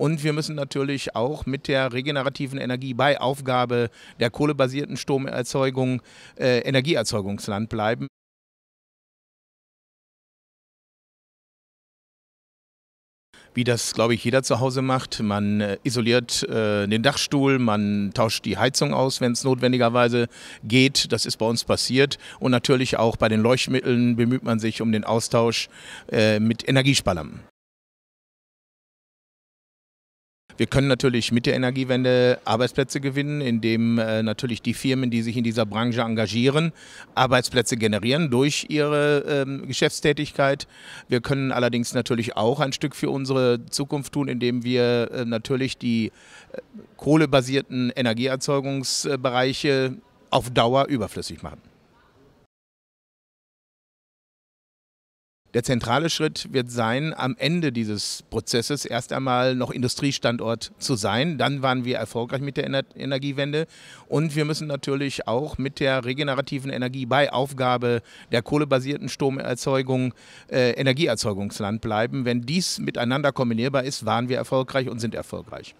Und wir müssen natürlich auch mit der regenerativen Energie bei Aufgabe der kohlebasierten Stromerzeugung äh, Energieerzeugungsland bleiben. wie das, glaube ich, jeder zu Hause macht. Man äh, isoliert äh, den Dachstuhl, man tauscht die Heizung aus, wenn es notwendigerweise geht. Das ist bei uns passiert. Und natürlich auch bei den Leuchtmitteln bemüht man sich um den Austausch äh, mit Energiesparlampen. Wir können natürlich mit der Energiewende Arbeitsplätze gewinnen, indem äh, natürlich die Firmen, die sich in dieser Branche engagieren, Arbeitsplätze generieren durch ihre ähm, Geschäftstätigkeit. Wir können allerdings natürlich auch ein Stück für unsere Zukunft tun, indem wir äh, natürlich die äh, kohlebasierten Energieerzeugungsbereiche auf Dauer überflüssig machen. Der zentrale Schritt wird sein, am Ende dieses Prozesses erst einmal noch Industriestandort zu sein. Dann waren wir erfolgreich mit der Ener Energiewende. Und wir müssen natürlich auch mit der regenerativen Energie bei Aufgabe der kohlebasierten Stromerzeugung äh, Energieerzeugungsland bleiben. Wenn dies miteinander kombinierbar ist, waren wir erfolgreich und sind erfolgreich.